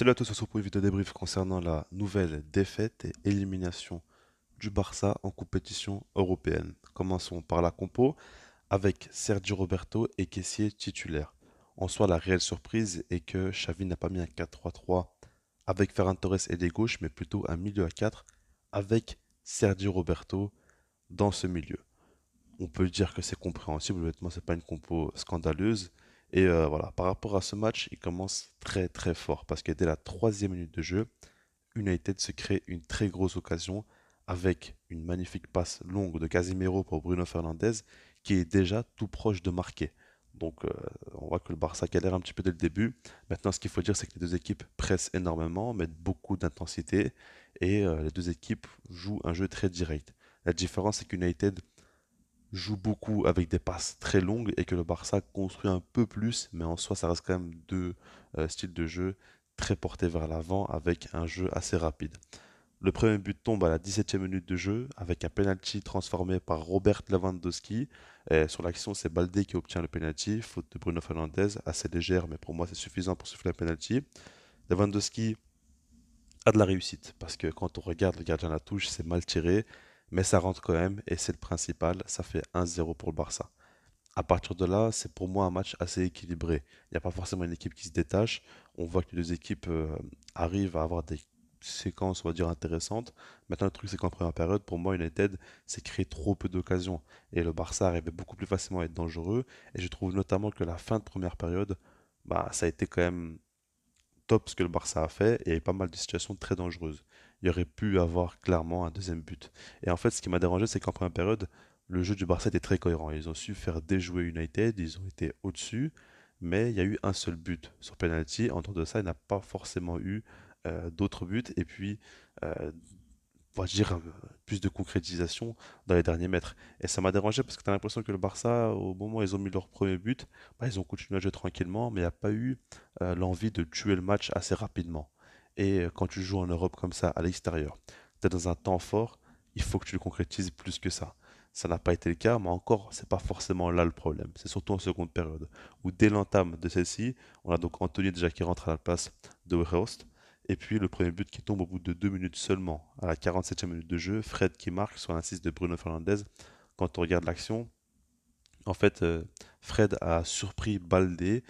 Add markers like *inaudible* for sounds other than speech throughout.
Salut à tous, on se retrouve pour une vidéo débrief concernant la nouvelle défaite et élimination du Barça en compétition européenne. Commençons par la compo avec Sergio Roberto et caissier titulaire. En soi, la réelle surprise est que Xavi n'a pas mis un 4-3-3 avec Ferran Torres et des gauches, mais plutôt un milieu à 4 avec Sergio Roberto dans ce milieu. On peut dire que c'est compréhensible, honnêtement, c'est pas une compo scandaleuse. Et euh, voilà, par rapport à ce match, il commence très très fort parce que dès la troisième minute de jeu, United se crée une très grosse occasion avec une magnifique passe longue de Casimiro pour Bruno Fernandez qui est déjà tout proche de marquer. Donc euh, on voit que le Barça galère un petit peu dès le début. Maintenant, ce qu'il faut dire, c'est que les deux équipes pressent énormément, mettent beaucoup d'intensité et euh, les deux équipes jouent un jeu très direct. La différence, c'est qu'United joue beaucoup avec des passes très longues et que le Barça construit un peu plus, mais en soi, ça reste quand même deux euh, styles de jeu très portés vers l'avant avec un jeu assez rapide. Le premier but tombe à la 17e minute de jeu avec un penalty transformé par Robert Lewandowski. sur l'action, c'est Baldé qui obtient le penalty, faute de Bruno Fernandez, assez légère, mais pour moi, c'est suffisant pour souffler un penalty. Lewandowski a de la réussite parce que quand on regarde le gardien à la touche, c'est mal tiré mais ça rentre quand même et c'est le principal. Ça fait 1-0 pour le Barça. A partir de là, c'est pour moi un match assez équilibré. Il n'y a pas forcément une équipe qui se détache. On voit que les deux équipes euh, arrivent à avoir des séquences, on va dire, intéressantes. Maintenant, le truc, c'est qu'en première période, pour moi, United c'est créé trop peu d'occasions. Et le Barça arrivait beaucoup plus facilement à être dangereux. Et je trouve notamment que la fin de première période, bah, ça a été quand même top ce que le Barça a fait. Et il y a pas mal de situations très dangereuses il aurait pu avoir clairement un deuxième but. Et en fait, ce qui m'a dérangé, c'est qu'en première période, le jeu du Barça était très cohérent. Ils ont su faire déjouer United, ils ont été au-dessus, mais il y a eu un seul but sur penalty. En dehors de ça, il n'a pas forcément eu euh, d'autres buts. Et puis, euh, on va dire plus de concrétisation dans les derniers mètres. Et ça m'a dérangé parce que tu as l'impression que le Barça, au moment où ils ont mis leur premier but, bah, ils ont continué à jouer tranquillement, mais il n'y a pas eu euh, l'envie de tuer le match assez rapidement. Et euh, quand tu joues en Europe comme ça, à l'extérieur, tu es dans un temps fort, il faut que tu le concrétises plus que ça. Ça n'a pas été le cas, mais encore, c'est pas forcément là le problème. C'est surtout en seconde période, où dès l'entame de celle-ci, on a donc Anthony déjà qui rentre à la place de Wehrhorst. Et puis le premier but qui tombe au bout de deux minutes seulement, à la 47e minute de jeu, Fred qui marque sur l'insiste de Bruno Fernandez. Quand on regarde l'action, en fait, euh, Fred a surpris Baldé,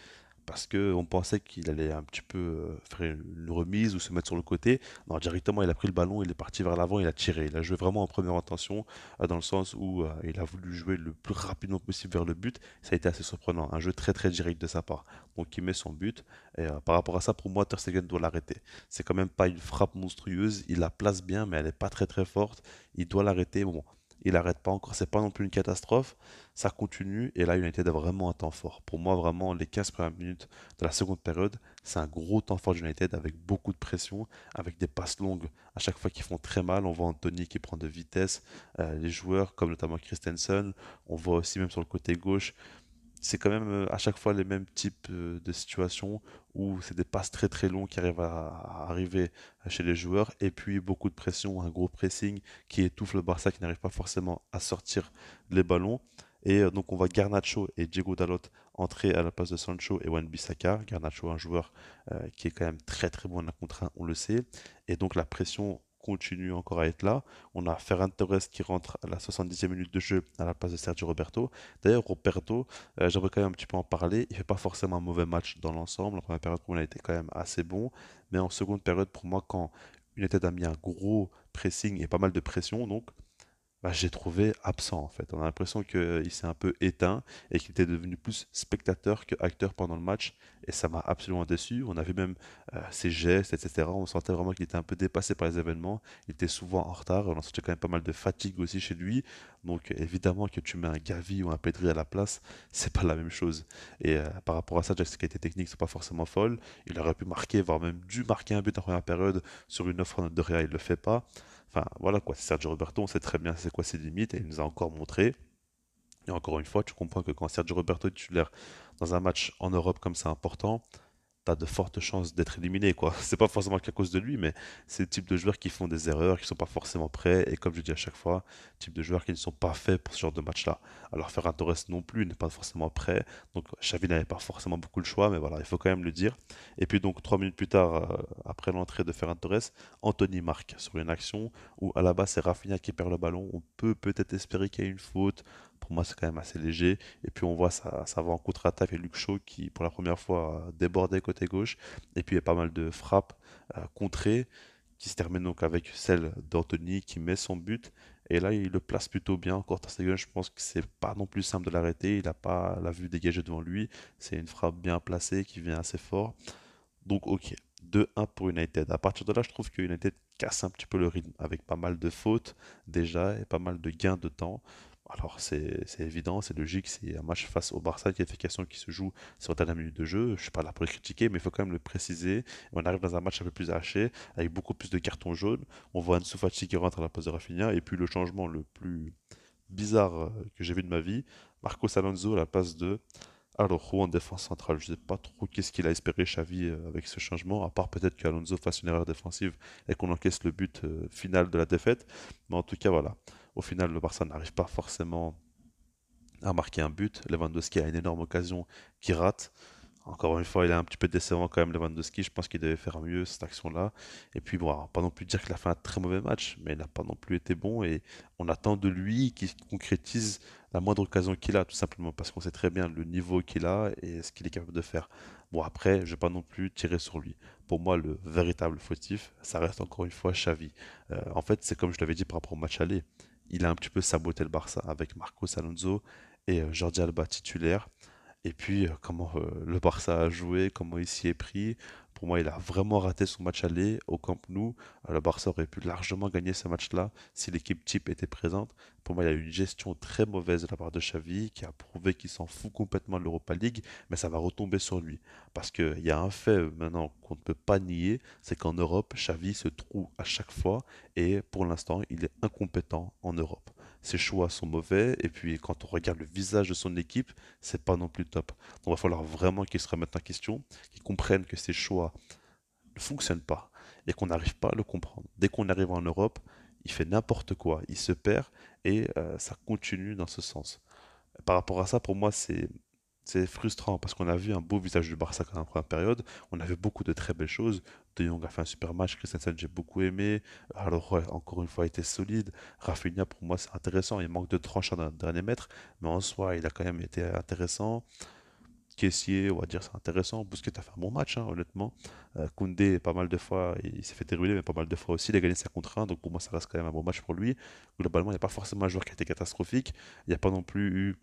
parce qu'on pensait qu'il allait un petit peu euh, faire une remise ou se mettre sur le côté. Non, directement, il a pris le ballon, il est parti vers l'avant, il a tiré. Il a joué vraiment en première intention, euh, dans le sens où euh, il a voulu jouer le plus rapidement possible vers le but. Ça a été assez surprenant, un jeu très très direct de sa part. Donc il met son but, et par rapport à ça, pour moi, Ter doit l'arrêter. C'est quand même pas une frappe monstrueuse, il la place bien, mais elle n'est pas très très forte. Il doit l'arrêter. Bon, il n'arrête pas encore. C'est pas non plus une catastrophe. Ça continue. Et là, United a vraiment un temps fort. Pour moi, vraiment, les 15 premières minutes de la seconde période, c'est un gros temps fort d'United avec beaucoup de pression, avec des passes longues à chaque fois qui font très mal. On voit Anthony qui prend de vitesse, euh, les joueurs comme notamment Christensen. On voit aussi même sur le côté gauche c'est quand même euh, à chaque fois les mêmes types euh, de situations où c'est des passes très très longs qui arrivent à, arriver chez les joueurs et puis beaucoup de pression, un gros pressing qui étouffe le Barça qui n'arrive pas forcément à sortir les ballons. Et euh, donc on voit Garnacho et Diego Dalot entrer à la place de Sancho et Wan Bissaka. Garnacho, un joueur qui est quand même très très bon en un contre on le sait. Et donc la pression continue encore à être là. On a Ferran Torres qui rentre à la 70e minute de jeu à la place de Sergio Roberto. D'ailleurs, Roberto, euh, j'aimerais quand même un petit peu en parler. Il fait pas forcément un mauvais match dans l'ensemble. En première période, pour moi, il a été quand même assez bon. Mais en seconde période, pour moi, quand United a mis un gros pressing et pas mal de pression, donc bah, j'ai trouvé absent en fait. On a l'impression qu'il euh, s'est un peu éteint et qu'il était devenu plus spectateur que acteur pendant le match. Et ça m'a absolument déçu. On avait même euh, ses gestes, etc. On sentait vraiment qu'il était un peu dépassé par les événements. Il était souvent en retard. On sentait quand même pas mal de fatigue aussi chez lui. Donc évidemment que tu mets un Gavi ou un Pedri à la place, c'est pas la même chose. Et euh, par rapport à ça, ses qualités techniques sont pas forcément folles. Il aurait pu marquer, voire même dû marquer un but en première période sur une offre de Real. Il le fait pas. Enfin, voilà quoi. Sergio Roberto, on sait très bien c'est quoi ses limites et il nous a encore montré. Et encore une fois, tu comprends que quand Sergio Roberto est titulaire dans un match en Europe comme ça important, t'as de fortes chances d'être éliminé. quoi. *laughs* C'est pas forcément qu'à cause de lui, mais c'est le type de joueurs qui font des erreurs, qui sont pas forcément prêts, et comme je dis à chaque fois, type de joueurs qui ne sont pas faits pour ce genre de match-là. Alors Ferran Torres non plus n'est pas forcément prêt, donc Xavi n'avait pas forcément beaucoup le choix, mais voilà, il faut quand même le dire. Et puis donc, trois minutes plus tard, euh, après l'entrée de Ferran Torres, Anthony marque sur une action où à la base c'est Rafinha qui perd le ballon, on peut peut-être espérer qu'il y ait une faute, pour moi, c'est quand même assez léger. Et puis on voit ça, ça va en contre-attaque et Luke Shaw qui, pour la première fois, débordait côté gauche. Et puis il y a pas mal de frappes euh, contrées qui se terminent donc avec celle d'Anthony qui met son but. Et là, il le place plutôt bien. encore Stegen, je pense que c'est pas non plus simple de l'arrêter. Il n'a pas la vue dégagée devant lui. C'est une frappe bien placée qui vient assez fort. Donc, ok. 2-1 pour United. À partir de là, je trouve que United casse un petit peu le rythme avec pas mal de fautes déjà et pas mal de gains de temps. Alors c'est évident, c'est logique, c'est un match face au Barça, qualification qui se joue sur la dernière minute de jeu. Je suis pas là pour le critiquer, mais il faut quand même le préciser. On arrive dans un match un peu plus haché, avec beaucoup plus de cartons jaunes. On voit Ansu Fati qui rentre à la place de Rafinha, et puis le changement le plus bizarre euh, que j'ai vu de ma vie, Marcos Alonso à la place de Araujo en défense centrale. Je ne sais pas trop qu'est-ce qu'il a espéré Xavi euh, avec ce changement, à part peut-être qu'Alonso fasse une erreur défensive et qu'on encaisse le but euh, final de la défaite. Mais en tout cas, voilà. Au final, le Barça n'arrive pas forcément à marquer un but. Lewandowski a une énorme occasion qui rate. Encore une fois, il est un petit peu décevant quand même Lewandowski. Je pense qu'il devait faire mieux cette action-là. Et puis, bon, pas non plus dire qu'il a fait un très mauvais match, mais il n'a pas non plus été bon. Et on attend de lui qu'il concrétise la moindre occasion qu'il a, tout simplement, parce qu'on sait très bien le niveau qu'il a et ce qu'il est capable de faire. Bon, après, je vais pas non plus tirer sur lui. Pour moi, le véritable fautif, ça reste encore une fois Xavi. Euh, en fait, c'est comme je l'avais dit par rapport au match aller il a un petit peu saboté le Barça avec Marcos Alonso et euh, Jordi Alba titulaire. Et puis, euh, comment euh, le Barça a joué, comment il s'y est pris. Pour moi, il a vraiment raté son match aller au Camp Nou. Euh, le Barça aurait pu largement gagner ce match-là si l'équipe type était présente. Pour moi, il y a eu une gestion très mauvaise de la part de Xavi qui a prouvé qu'il s'en fout complètement de l'Europa League, mais ça va retomber sur lui. Parce qu'il y a un fait maintenant qu'on ne peut pas nier, c'est qu'en Europe, Xavi se trouve à chaque fois et pour l'instant, il est incompétent en Europe ses choix sont mauvais. Et puis quand on regarde le visage de son équipe, c'est pas non plus top. Donc il va falloir vraiment qu'il se remette en question, qu'ils comprennent que ses choix ne fonctionnent pas et qu'on n'arrive pas à le comprendre. Dès qu'on arrive en Europe, il fait n'importe quoi, il se perd et euh, ça continue dans ce sens. Par rapport à ça, pour moi, c'est c'est frustrant parce qu'on a vu un beau visage du Barça dans la première période, on a vu beaucoup de très belles choses, Young a fait un super match. Christensen, j'ai beaucoup aimé. Alors, encore une fois, était été solide. Rafinha, pour moi, c'est intéressant. Il manque de tranche en dernier mètre, mais en soi, il a quand même été intéressant. Caissier, on va dire c'est intéressant. Bousquet a fait un bon match, hein, honnêtement. Euh, Koundé, pas mal de fois, il, s'est fait dérouler, mais pas mal de fois aussi. Il a gagné 5 contre 1, donc pour moi, ça reste quand même un bon match pour lui. Globalement, il n'y a pas forcément un joueur qui a été catastrophique. Il n'y a pas non plus eu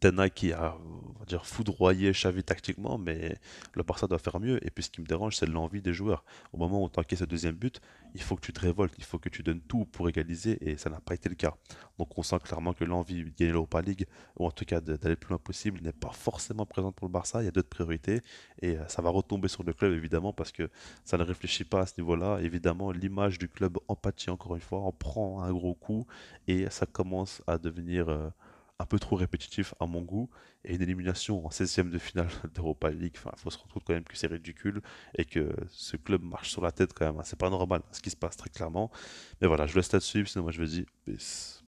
Tena qui a dire, foudroyé Xavi tactiquement, mais le Barça doit faire mieux. Et puis ce qui me dérange, c'est l'envie des joueurs. Au moment où on tanquait ce deuxième but, il faut que tu te révoltes, il faut que tu donnes tout pour égaliser, et ça n'a pas été le cas. Donc on sent clairement que l'envie de gagner l'Europa League, ou en tout cas d'aller le plus loin possible, n'est pas forcément présente pour le Barça. Il y a d'autres priorités, et euh, ça va retomber sur le club évidemment, parce que ça ne réfléchit pas à ce niveau-là. Évidemment, l'image du club empathie encore une fois, en prend un gros coup, et ça commence à devenir... Euh, un peu trop répétitif à mon goût, et une élimination en 16e de finale *laughs* d'Europa League, il faut se rendre compte quand même que c'est ridicule et que ce club marche sur la tête quand même. Hein. C'est pas normal hein, ce qui se passe très clairement. Mais voilà, je laisse là-dessus, sinon moi je vous dis peace.